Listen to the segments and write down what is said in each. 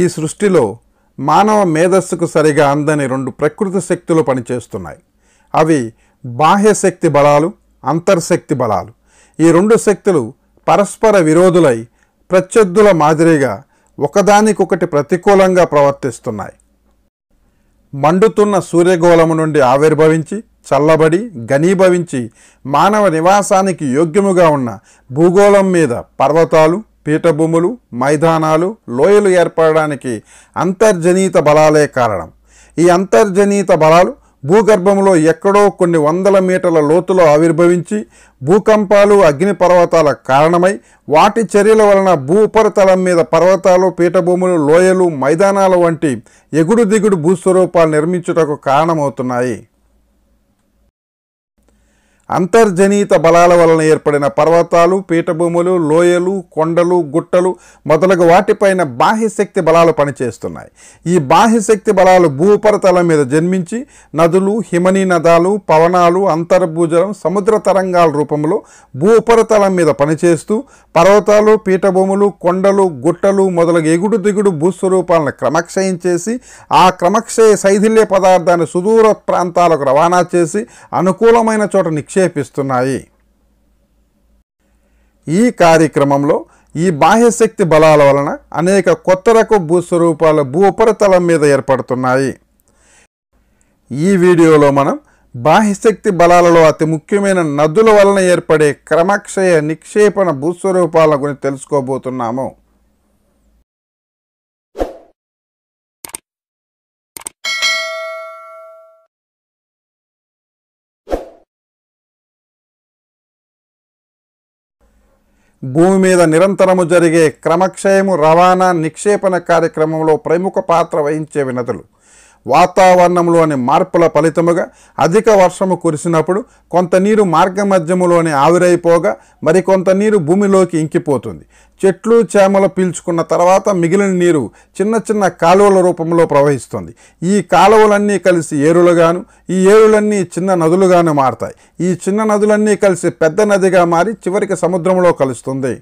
ఈ సృష్టిలో మానవ మేధస్సుకు సరిగా అందని రెండు ప్రకృతి శక్తులు పనిచేస్తున్నాయి అవి బాహ్య శక్తి బలాలు అంతర్శక్తి బలాలు ఈ రెండు శక్తులు పరస్పర విరోధులై ప్రత్యర్థుల మాదిరిగా ఒకదానికొకటి ప్రతికూలంగా ప్రవర్తిస్తున్నాయి మండుతున్న సూర్యగోళము నుండి ఆవిర్భవించి చల్లబడి ఘనీభవించి మానవ నివాసానికి యోగ్యముగా ఉన్న భూగోళం మీద పర్వతాలు పీఠభూములు మైదానాలు లోయలు ఏర్పడడానికి అంతర్జనీత బలాలే కారణం ఈ అంతర్జనీత బలాలు భూగర్భంలో ఎక్కడో కొన్ని వందల మీటర్ల లోతులో ఆవిర్భవించి భూకంపాలు అగ్నిపర్వతాల కారణమై వాటి చర్యల వలన భూ ఉపరితలం మీద పర్వతాలు పీఠభూములు లోయలు మైదానాలు వంటి ఎగుడు దిగుడు భూస్వరూపాలు నిర్మించుటకు కారణమవుతున్నాయి అంతర్జనీత బలాల వలన ఏర్పడిన పర్వతాలు పీఠభూములు లోయలు కొండలు గుట్టలు మొదలగు వాటిపైన బాహ్యశక్తి బలాలు పనిచేస్తున్నాయి ఈ బాహ్యశక్తి బలాలు భూపరతలం మీద జన్మించి నదులు హిమనీ నదాలు పవనాలు అంతర్భూజలం సముద్ర తరంగాల రూపంలో భూపరతలం మీద పనిచేస్తూ పర్వతాలు పీఠభూములు కొండలు గుట్టలు మొదలగు ఎగుడు దిగుడు భూస్వరూపాలను క్రమక్షయం చేసి ఆ క్రమక్షయ శైథిల్య పదార్థాన్ని సుదూర ప్రాంతాలకు రవాణా చేసి అనుకూలమైన చోట నిక్షేప విక్షేపిస్తున్నాయి ఈ కార్యక్రమంలో ఈ బాహ్యశక్తి బలాల వలన అనేక కొత్త రకం భూస్వరూపాలు భూ ఉపరితలం మీద ఏర్పడుతున్నాయి ఈ వీడియోలో మనం బాహ్యశక్తి బలాలలో అతి ముఖ్యమైన నదుల వలన ఏర్పడే క్రమక్షయ నిక్షేపణ భూస్వరూపాల గురించి తెలుసుకోబోతున్నాము భూమి మీద నిరంతరము జరిగే క్రమక్షయము రవాణా నిక్షేపణ కార్యక్రమంలో ప్రముఖ పాత్ర వహించే వినతులు వాతావరణంలోని మార్పుల ఫలితముగా అధిక వర్షము కురిసినప్పుడు కొంత నీరు మార్గ మధ్యములోనే ఆవిరైపోగా మరికొంత నీరు భూమిలోకి ఇంకిపోతుంది చెట్లు చేమలు పీల్చుకున్న తర్వాత మిగిలిన నీరు చిన్న చిన్న కాలువల రూపంలో ప్రవహిస్తుంది ఈ కాలువలన్నీ కలిసి ఏరులుగాను ఈ ఏరులన్నీ చిన్న నదులుగాను మారతాయి ఈ చిన్న నదులన్నీ కలిసి పెద్ద నదిగా మారి చివరికి సముద్రంలో కలుస్తుంది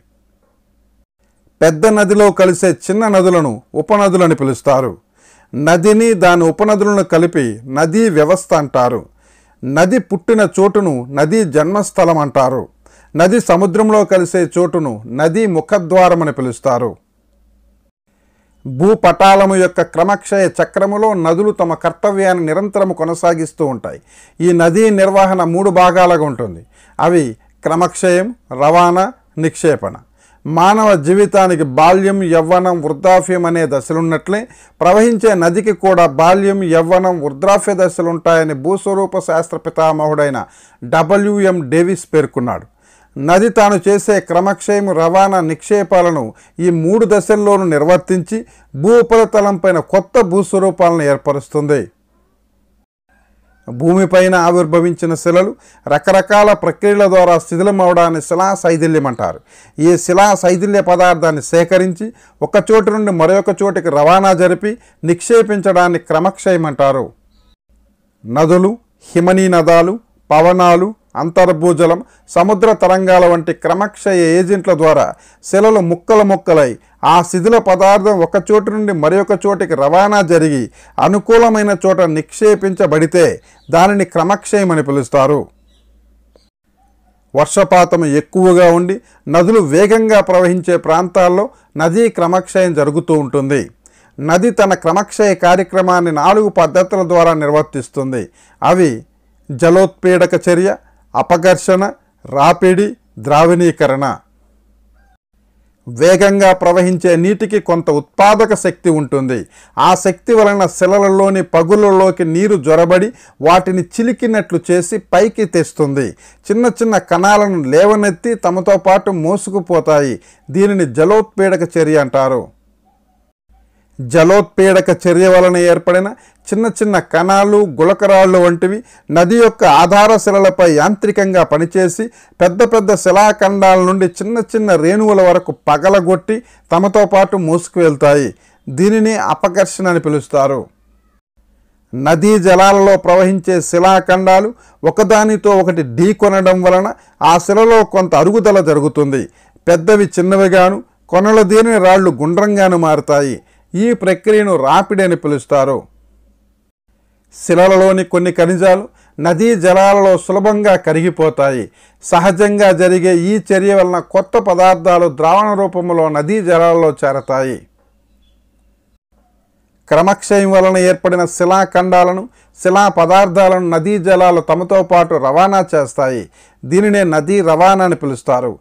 పెద్ద నదిలో కలిసే చిన్న నదులను ఉపనదులని పిలుస్తారు నదిని దాని ఉపనదులను కలిపి నదీ వ్యవస్థ అంటారు నది పుట్టిన చోటును నదీ జన్మస్థలం అంటారు నది సముద్రంలో కలిసే చోటును నదీ ముఖద్వారం అని పిలుస్తారు భూపటాలము యొక్క క్రమక్షయ చక్రములో నదులు తమ కర్తవ్యాన్ని నిరంతరం కొనసాగిస్తూ ఉంటాయి ఈ నదీ నిర్వహణ మూడు భాగాలుగా ఉంటుంది అవి క్రమక్షయం రవాణా నిక్షేపణ మానవ జీవితానికి బాల్యం యవ్వనం వృద్ధాప్యం అనే దశలున్నట్లే ప్రవహించే నదికి కూడా బాల్యం యవ్వనం వృద్ధాఫ్య దశలుంటాయని భూస్వరూప శాస్త్ర పితామహుడైన డబ్ల్యూఎం డేవిస్ పేర్కొన్నాడు నది తాను చేసే క్రమక్షయం రవాణా నిక్షేపాలను ఈ మూడు దశల్లోనూ నిర్వర్తించి భూ ఉపరితలంపైన కొత్త భూస్వరూపాలను ఏర్పరుస్తుంది భూమిపైన ఆవిర్భవించిన శిలలు రకరకాల ప్రక్రియల ద్వారా శిథిలం అవడాన్ని శిలా శైథిల్యం అంటారు ఈ శిలా శైథిల్య పదార్థాన్ని సేకరించి ఒక చోటు నుండి మరొక చోటికి రవాణా జరిపి నిక్షేపించడాన్ని క్రమక్షయం అంటారు నదులు నదాలు పవనాలు అంతర్భూజలం సముద్ర తరంగాల వంటి క్రమక్షయ ఏజెంట్ల ద్వారా శిలలు ముక్కల ముక్కలై ఆ శిథిల పదార్థం ఒక చోటు నుండి మరొక చోటికి రవాణా జరిగి అనుకూలమైన చోట నిక్షేపించబడితే దానిని క్రమక్షయమని పిలుస్తారు వర్షపాతం ఎక్కువగా ఉండి నదులు వేగంగా ప్రవహించే ప్రాంతాల్లో నదీ క్రమక్షయం జరుగుతూ ఉంటుంది నది తన క్రమక్షయ కార్యక్రమాన్ని నాలుగు పద్ధతుల ద్వారా నిర్వర్తిస్తుంది అవి జలోత్పీడక చర్య అపకర్షణ రాపిడి ద్రావణీకరణ వేగంగా ప్రవహించే నీటికి కొంత ఉత్పాదక శక్తి ఉంటుంది ఆ శక్తి వలన శిలలలోని పగులలోకి నీరు జొరబడి వాటిని చిలికినట్లు చేసి పైకి తెస్తుంది చిన్న చిన్న కణాలను లేవనెత్తి తమతో పాటు మోసుకుపోతాయి దీనిని జలోత్పీడక చర్య అంటారు జలోత్పీడక చర్య వలన ఏర్పడిన చిన్న చిన్న కణాలు గులకరాళ్ళు వంటివి నది యొక్క ఆధార శిలలపై యాంత్రికంగా పనిచేసి పెద్ద పెద్ద శిలాఖండాల నుండి చిన్న చిన్న రేణువుల వరకు పగలగొట్టి తమతో పాటు మూసుకువెళ్తాయి దీనిని అపకర్షణ అని పిలుస్తారు నదీ జలాలలో ప్రవహించే శిలాఖండాలు ఒకదానితో ఒకటి ఢీకొనడం వలన ఆ శిలలో కొంత అరుగుదల జరుగుతుంది పెద్దవి చిన్నవిగాను కొనల దీని రాళ్ళు గుండ్రంగాను మారుతాయి ఈ ప్రక్రియను రాపిడ్ అని పిలుస్తారు శిలలలోని కొన్ని ఖనిజాలు నదీ జలాలలో సులభంగా కరిగిపోతాయి సహజంగా జరిగే ఈ చర్య వలన కొత్త పదార్థాలు ద్రావణ రూపంలో నదీ జలాలలో చేరతాయి క్రమక్షయం వలన ఏర్పడిన శిలాఖండాలను శిలా పదార్థాలను నదీ జలాలు తమతో పాటు రవాణా చేస్తాయి దీనినే నదీ రవాణా అని పిలుస్తారు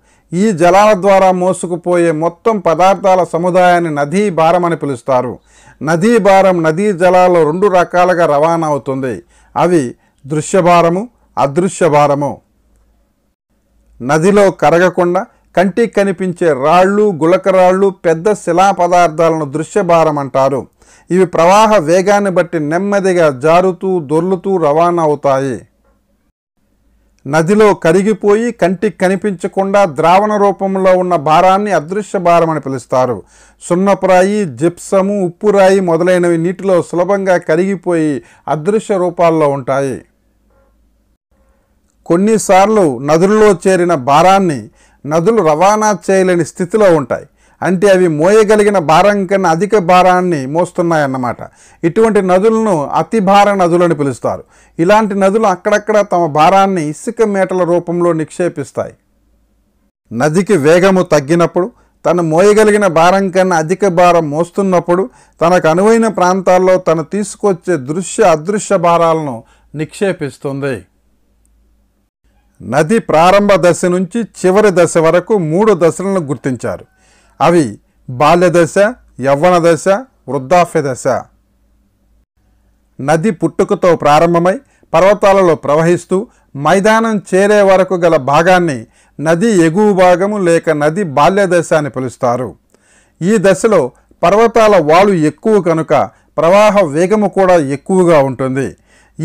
ఈ జలాల ద్వారా మోసుకుపోయే మొత్తం పదార్థాల సముదాయాన్ని నదీ భారం అని పిలుస్తారు నదీ భారం నదీ జలాలు రెండు రకాలుగా రవాణా అవుతుంది అవి దృశ్యభారము అదృశ్య భారము నదిలో కరగకుండా కంటికి కనిపించే రాళ్ళు గులకరాళ్ళు పెద్ద శిలా పదార్థాలను దృశ్యభారం అంటారు ఇవి ప్రవాహ వేగాన్ని బట్టి నెమ్మదిగా జారుతూ దొర్లుతూ రవాణా అవుతాయి నదిలో కరిగిపోయి కంటికి కనిపించకుండా ద్రావణ రూపంలో ఉన్న భారాన్ని అదృశ్య భారం అని పిలుస్తారు సున్నపురాయి జిప్సము ఉప్పురాయి మొదలైనవి నీటిలో సులభంగా కరిగిపోయి అదృశ్య రూపాల్లో ఉంటాయి కొన్నిసార్లు నదుల్లో చేరిన భారాన్ని నదులు రవాణా చేయలేని స్థితిలో ఉంటాయి అంటే అవి మోయగలిగిన భారం కన్నా అధిక భారాన్ని మోస్తున్నాయన్నమాట ఇటువంటి నదులను అతి భార నదులని పిలుస్తారు ఇలాంటి నదులు అక్కడక్కడ తమ భారాన్ని ఇసుక మేటల రూపంలో నిక్షేపిస్తాయి నదికి వేగము తగ్గినప్పుడు తను మోయగలిగిన భారం కన్నా అధిక భారం మోస్తున్నప్పుడు తనకు అనువైన ప్రాంతాల్లో తను తీసుకొచ్చే దృశ్య అదృశ్య భారాలను నిక్షేపిస్తుంది నది ప్రారంభ దశ నుంచి చివరి దశ వరకు మూడు దశలను గుర్తించారు అవి బాల్యదశ యవ్వన దశ వృద్ధాప్య దశ నది పుట్టుకతో ప్రారంభమై పర్వతాలలో ప్రవహిస్తూ మైదానం చేరే వరకు గల భాగాన్ని నది ఎగువ భాగము లేక నది బాల్యదశ అని పిలుస్తారు ఈ దశలో పర్వతాల వాలు ఎక్కువ కనుక ప్రవాహ వేగము కూడా ఎక్కువగా ఉంటుంది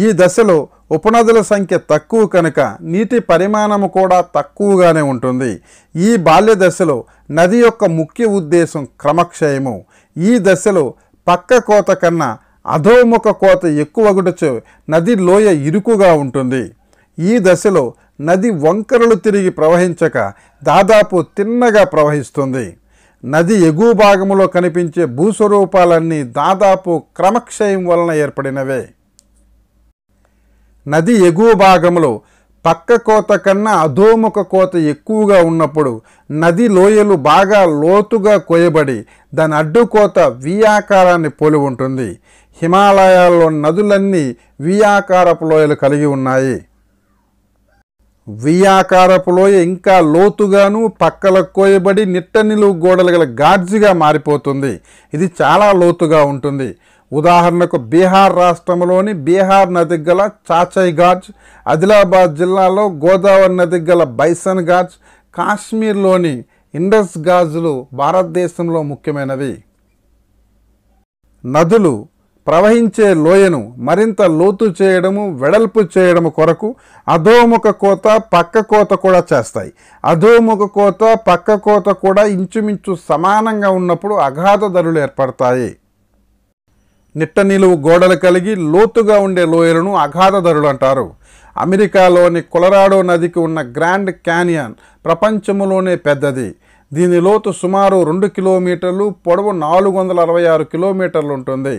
ఈ దశలో ఉపనదుల సంఖ్య తక్కువ కనుక నీటి పరిమాణము కూడా తక్కువగానే ఉంటుంది ఈ బాల్య దశలో నది యొక్క ముఖ్య ఉద్దేశం క్రమక్షయము ఈ దశలో పక్క కోత కన్నా అధోముఖ కోత ఎక్కువగుటచో నది లోయ ఇరుకుగా ఉంటుంది ఈ దశలో నది వంకరలు తిరిగి ప్రవహించక దాదాపు తిన్నగా ప్రవహిస్తుంది నది ఎగువ భాగంలో కనిపించే భూస్వరూపాలన్నీ దాదాపు క్రమక్షయం వలన ఏర్పడినవే నది ఎగువ భాగంలో పక్క కోత కన్నా అధోముఖ కోత ఎక్కువగా ఉన్నప్పుడు నది లోయలు బాగా లోతుగా కోయబడి దాని అడ్డుకోత వి ఆకారాన్ని పోలి ఉంటుంది హిమాలయాల్లో నదులన్నీ వి ఆకారపు లోయలు కలిగి ఉన్నాయి వి ఆకారపు లోయ ఇంకా లోతుగాను పక్కల కోయబడి నిట్ట నిలువు గోడలు గల గాడ్జిగా మారిపోతుంది ఇది చాలా లోతుగా ఉంటుంది ఉదాహరణకు బీహార్ రాష్ట్రంలోని బీహార్ నదికి గల చాచై గాజ్ ఆదిలాబాద్ జిల్లాలో గోదావరి నదికి గల బైసన్ గాజ్ కాశ్మీర్లోని ఇండస్ గాజులు భారతదేశంలో ముఖ్యమైనవి నదులు ప్రవహించే లోయను మరింత లోతు చేయడము వెడల్పు చేయడము కొరకు అధోముఖ కోత పక్క కోత కూడా చేస్తాయి అధోముఖ కోత పక్క కోత కూడా ఇంచుమించు సమానంగా ఉన్నప్పుడు అగాధ ధరలు ఏర్పడతాయి నిట్ట నిలువు గోడలు కలిగి లోతుగా ఉండే లోయలను అఘాధరులు అంటారు అమెరికాలోని కొలరాడో నదికి ఉన్న గ్రాండ్ క్యానియన్ ప్రపంచంలోనే పెద్దది దీని లోతు సుమారు రెండు కిలోమీటర్లు పొడవు నాలుగు వందల అరవై ఆరు కిలోమీటర్లు ఉంటుంది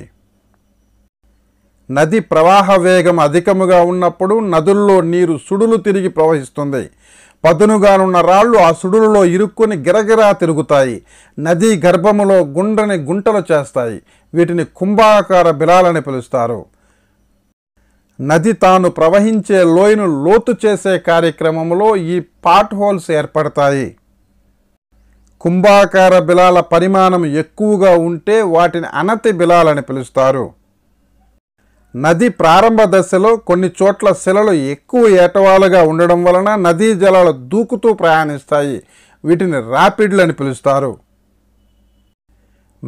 నది ప్రవాహ వేగం అధికముగా ఉన్నప్పుడు నదుల్లో నీరు సుడులు తిరిగి ప్రవహిస్తుంది పదునుగానున్న రాళ్ళు ఆ సుడులలో ఇరుక్కుని గిరగిరా తిరుగుతాయి నదీ గర్భములో గుండ్రని గుంటలు చేస్తాయి వీటిని కుంభాకార బిలాలని పిలుస్తారు నది తాను ప్రవహించే లోయను లోతు చేసే కార్యక్రమంలో ఈ పాట్ హోల్స్ ఏర్పడతాయి కుంభాకార బిలాల పరిమాణం ఎక్కువగా ఉంటే వాటిని అనతి బిలాలని పిలుస్తారు నది ప్రారంభ దశలో కొన్ని చోట్ల శిలలు ఎక్కువ ఏటవాలుగా ఉండడం వలన నదీ జలాలు దూకుతూ ప్రయాణిస్తాయి వీటిని ర్యాపిడ్లు అని పిలుస్తారు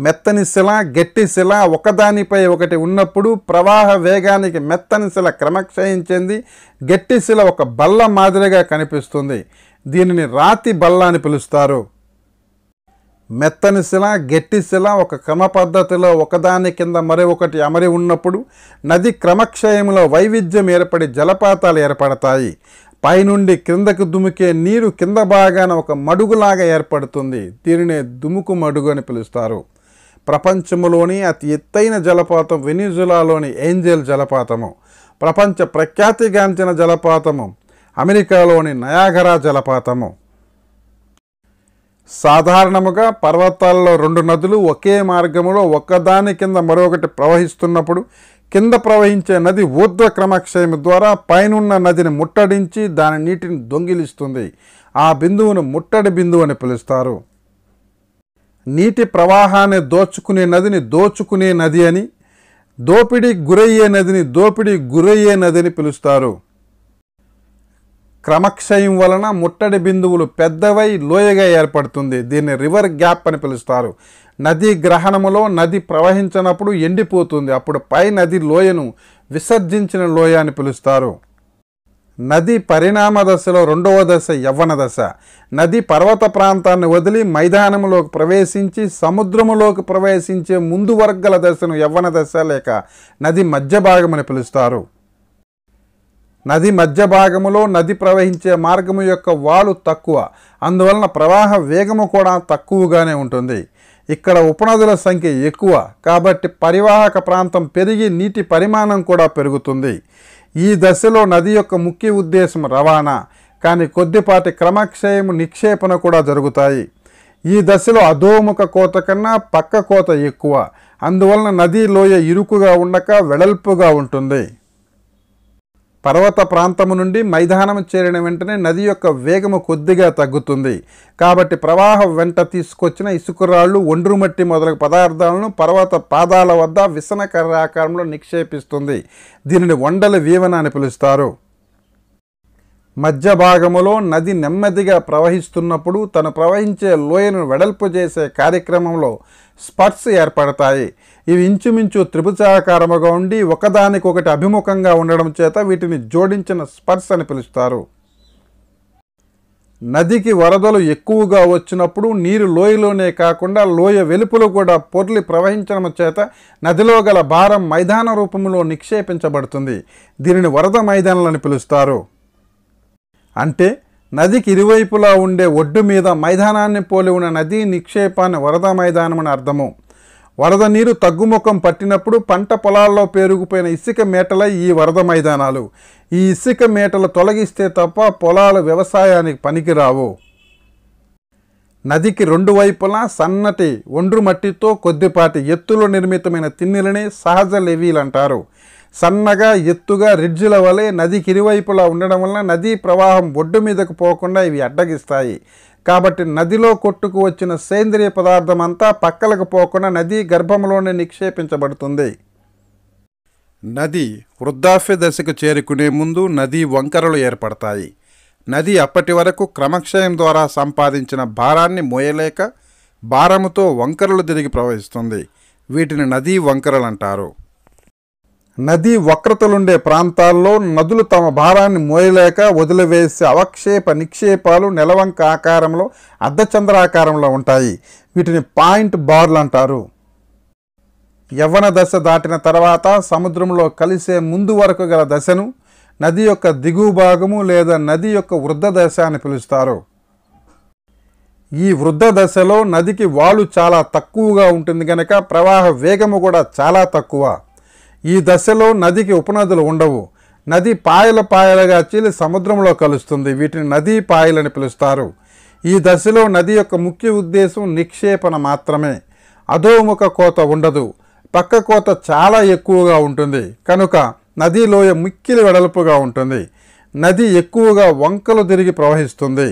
మెత్తని శిల గట్టి శిల ఒకదానిపై ఒకటి ఉన్నప్పుడు ప్రవాహ వేగానికి మెత్తని శిల క్రమక్షయించింది గట్టి శిల ఒక బల్ల మాదిరిగా కనిపిస్తుంది దీనిని రాతి బల్ల అని పిలుస్తారు మెత్తని శిల గట్టి శిల ఒక క్రమ పద్ధతిలో ఒకదాని కింద మరి ఒకటి అమరి ఉన్నప్పుడు నది క్రమక్షయంలో వైవిధ్యం ఏర్పడి జలపాతాలు ఏర్పడతాయి పైనుండి క్రిందకు దుముకే నీరు కింద భాగాన ఒక మడుగులాగా ఏర్పడుతుంది దీనినే దుముకు మడుగు అని పిలుస్తారు ప్రపంచంలోని అతి ఎత్తైన జలపాతం వెనిజులాలోని ఏంజెల్ జలపాతము ప్రపంచ ప్రఖ్యాతిగాంచిన జలపాతము అమెరికాలోని నయాగరా జలపాతము సాధారణముగా పర్వతాల్లో రెండు నదులు ఒకే మార్గములో ఒకదాని కింద మరొకటి ప్రవహిస్తున్నప్పుడు కింద ప్రవహించే నది ఊర్ధ్వ క్రమక్షయం ద్వారా పైనున్న నదిని ముట్టడించి దాని నీటిని దొంగిలిస్తుంది ఆ బిందువును ముట్టడి బిందువు అని పిలుస్తారు నీటి ప్రవాహాన్ని దోచుకునే నదిని దోచుకునే నది అని దోపిడీ గురయ్యే నదిని దోపిడీ గురయ్యే నదిని పిలుస్తారు క్రమక్షయం వలన ముట్టడి బిందువులు పెద్దవై లోయగా ఏర్పడుతుంది దీన్ని రివర్ గ్యాప్ అని పిలుస్తారు నది గ్రహణములో నది ప్రవహించినప్పుడు ఎండిపోతుంది అప్పుడు పై నది లోయను విసర్జించిన లోయ అని పిలుస్తారు నది పరిణామ దశలో రెండవ దశ యవ్వన దశ నది పర్వత ప్రాంతాన్ని వదిలి మైదానంలోకి ప్రవేశించి సముద్రములోకి ప్రవేశించే ముందు వర్గల దశను యవ్వన దశ లేక నది మధ్య భాగమని పిలుస్తారు నది మధ్య భాగములో నది ప్రవహించే మార్గము యొక్క వాలు తక్కువ అందువలన ప్రవాహ వేగము కూడా తక్కువగానే ఉంటుంది ఇక్కడ ఉపనదుల సంఖ్య ఎక్కువ కాబట్టి పరివాహక ప్రాంతం పెరిగి నీటి పరిమాణం కూడా పెరుగుతుంది ఈ దశలో నది యొక్క ముఖ్య ఉద్దేశం రవాణా కానీ కొద్దిపాటి క్రమక్షయము నిక్షేపణ కూడా జరుగుతాయి ఈ దశలో అధోముఖ కోత కన్నా పక్క కోత ఎక్కువ అందువలన నది లోయ ఇరుకుగా ఉండక వెడల్పుగా ఉంటుంది పర్వత ప్రాంతము నుండి మైదానం చేరిన వెంటనే నది యొక్క వేగము కొద్దిగా తగ్గుతుంది కాబట్టి ప్రవాహం వెంట తీసుకొచ్చిన ఇసుకురాళ్ళు ఒండ్రు మట్టి మొదలగు పదార్థాలను పర్వత పాదాల వద్ద ఆకారంలో నిక్షేపిస్తుంది దీనిని వండల వీవన అని పిలుస్తారు మధ్య భాగములో నది నెమ్మదిగా ప్రవహిస్తున్నప్పుడు తను ప్రవహించే లోయను వెడల్పు చేసే కార్యక్రమంలో స్పట్స్ ఏర్పడతాయి ఇవి ఇంచుమించు త్రిభుజాకారముగా ఉండి ఒకదానికొకటి అభిముఖంగా ఉండడం చేత వీటిని జోడించిన స్పర్శ అని పిలుస్తారు నదికి వరదలు ఎక్కువగా వచ్చినప్పుడు నీరు లోయలోనే కాకుండా లోయ వెలుపులు కూడా పొర్లి ప్రవహించడం చేత నదిలో గల భారం మైదాన రూపంలో నిక్షేపించబడుతుంది దీనిని వరద మైదానాలని పిలుస్తారు అంటే నదికి ఇరువైపులా ఉండే ఒడ్డు మీద మైదానాన్ని పోలి ఉన్న నదీ నిక్షేపాన్ని వరద మైదానం అని అర్థము వరద నీరు తగ్గుముఖం పట్టినప్పుడు పంట పొలాల్లో పేరుకుపోయిన ఇసుక మేటలై ఈ వరద మైదానాలు ఈ ఇసుక మేటలు తొలగిస్తే తప్ప పొలాలు వ్యవసాయానికి పనికిరావు నదికి రెండు వైపులా సన్నటి ఒండ్రు మట్టితో కొద్దిపాటి ఎత్తులో నిర్మితమైన తిన్నెలని సహజ లెవీలు అంటారు సన్నగా ఎత్తుగా రిడ్జుల వలె నదికి ఇరువైపులా ఉండడం వలన నదీ ప్రవాహం ఒడ్డు మీదకు పోకుండా ఇవి అడ్డగిస్తాయి కాబట్టి నదిలో కొట్టుకు వచ్చిన సేంద్రియ పదార్థం అంతా పక్కలకు పోకుండా నదీ గర్భంలోనే నిక్షేపించబడుతుంది నది వృద్ధాప్య దశకు చేరుకునే ముందు నదీ వంకరలు ఏర్పడతాయి నది అప్పటి వరకు క్రమక్షయం ద్వారా సంపాదించిన భారాన్ని మోయలేక భారముతో వంకరలు తిరిగి ప్రవహిస్తుంది వీటిని నదీ వంకరలు అంటారు నదీ వక్రతలుండే ప్రాంతాల్లో నదులు తమ భారాన్ని మోయలేక వదిలివేసే అవక్షేప నిక్షేపాలు నెలవంక ఆకారంలో అర్ధచంద్రాకారంలో ఉంటాయి వీటిని పాయింట్ బార్లు అంటారు యవ్వన దశ దాటిన తర్వాత సముద్రంలో కలిసే ముందు వరకు గల దశను నది యొక్క దిగువ భాగము లేదా నది యొక్క వృద్ధ దశ అని పిలుస్తారు ఈ వృద్ధ దశలో నదికి వాలు చాలా తక్కువగా ఉంటుంది కనుక ప్రవాహ వేగము కూడా చాలా తక్కువ ఈ దశలో నదికి ఉపనదులు ఉండవు నది పాయల పాయలుగా చీలి సముద్రంలో కలుస్తుంది వీటిని నదీ పాయలని పిలుస్తారు ఈ దశలో నది యొక్క ముఖ్య ఉద్దేశం నిక్షేపణ మాత్రమే అధోముఖ కోత ఉండదు పక్క కోత చాలా ఎక్కువగా ఉంటుంది కనుక నది లోయ వెడల్పుగా ఉంటుంది నది ఎక్కువగా వంకలు తిరిగి ప్రవహిస్తుంది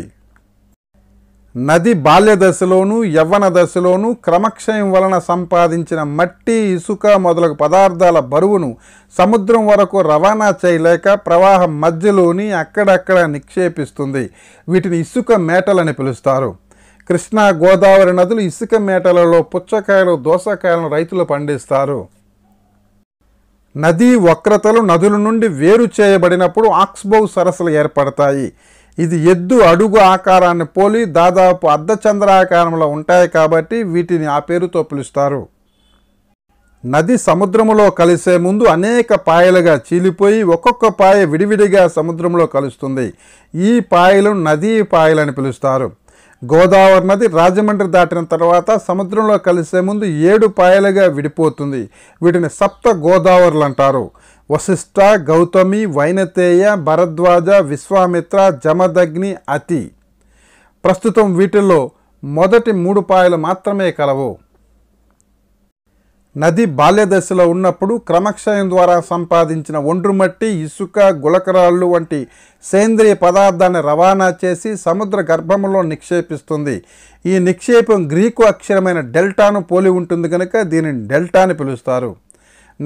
నది బాల్య దశలోనూ యవ్వన దశలోను క్రమక్షయం వలన సంపాదించిన మట్టి ఇసుక మొదలగు పదార్థాల బరువును సముద్రం వరకు రవాణా చేయలేక ప్రవాహం మధ్యలోని అక్కడక్కడ నిక్షేపిస్తుంది వీటిని ఇసుక మేటలని పిలుస్తారు కృష్ణా గోదావరి నదులు ఇసుక మేటలలో పుచ్చకాయలు దోసకాయలను రైతులు పండిస్తారు నదీ వక్రతలు నదుల నుండి వేరు చేయబడినప్పుడు ఆక్స్బౌ సరస్సులు ఏర్పడతాయి ఇది ఎద్దు అడుగు ఆకారాన్ని పోలి దాదాపు అర్ధచంద్రాకారంలో ఉంటాయి కాబట్టి వీటిని ఆ పేరుతో పిలుస్తారు నది సముద్రములో కలిసే ముందు అనేక పాయలుగా చీలిపోయి ఒక్కొక్క పాయ విడివిడిగా సముద్రంలో కలుస్తుంది ఈ పాయలను నదీ పాయలని పిలుస్తారు గోదావరి నది రాజమండ్రి దాటిన తర్వాత సముద్రంలో కలిసే ముందు ఏడు పాయలుగా విడిపోతుంది వీటిని సప్త గోదావరులు అంటారు వశిష్ట గౌతమి వైనతేయ భరద్వాజ విశ్వామిత్ర జమదగ్ని అతి ప్రస్తుతం వీటిల్లో మొదటి మూడు పాయలు మాత్రమే కలవు నది బాల్యదశలో ఉన్నప్పుడు క్రమక్షయం ద్వారా సంపాదించిన ఒండ్రుమట్టి ఇసుక గులకరాళ్ళు వంటి సేంద్రియ పదార్థాన్ని రవాణా చేసి సముద్ర గర్భంలో నిక్షేపిస్తుంది ఈ నిక్షేపం గ్రీకు అక్షరమైన డెల్టాను పోలి ఉంటుంది కనుక దీనిని డెల్టా అని పిలుస్తారు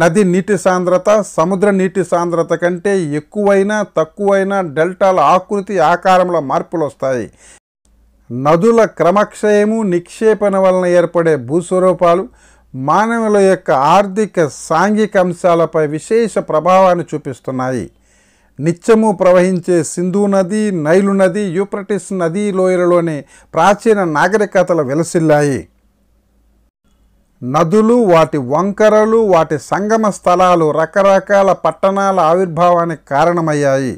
నది నీటి సాంద్రత సముద్ర నీటి సాంద్రత కంటే ఎక్కువైనా తక్కువైనా డెల్టాల ఆకృతి ఆకారంలో మార్పులు వస్తాయి నదుల క్రమక్షయము నిక్షేపణ వలన ఏర్పడే భూస్వరూపాలు మానవుల యొక్క ఆర్థిక సాంఘిక అంశాలపై విశేష ప్రభావాన్ని చూపిస్తున్నాయి నిత్యము ప్రవహించే సింధు నది నైలు నది యూప్రటిస్ నదీ లోయలలోని ప్రాచీన నాగరికతలు వెలసిల్లాయి నదులు వాటి వంకరలు వాటి సంగమ స్థలాలు రకరకాల పట్టణాల ఆవిర్భావానికి కారణమయ్యాయి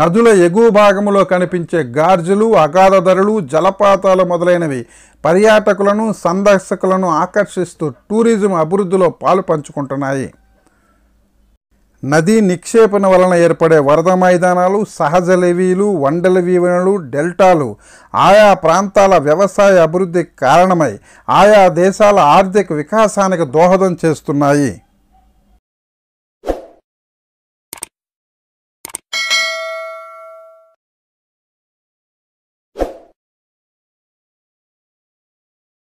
నదుల ఎగువ భాగంలో కనిపించే గార్జులు అగాధధరలు జలపాతాలు మొదలైనవి పర్యాటకులను సందర్శకులను ఆకర్షిస్తూ టూరిజం అభివృద్ధిలో పాలు పంచుకుంటున్నాయి నదీ నిక్షేపణ వలన ఏర్పడే వరద మైదానాలు సహజ లెవీలు వండల వీవనలు డెల్టాలు ఆయా ప్రాంతాల వ్యవసాయ అభివృద్ధికి కారణమై ఆయా దేశాల ఆర్థిక వికాసానికి దోహదం చేస్తున్నాయి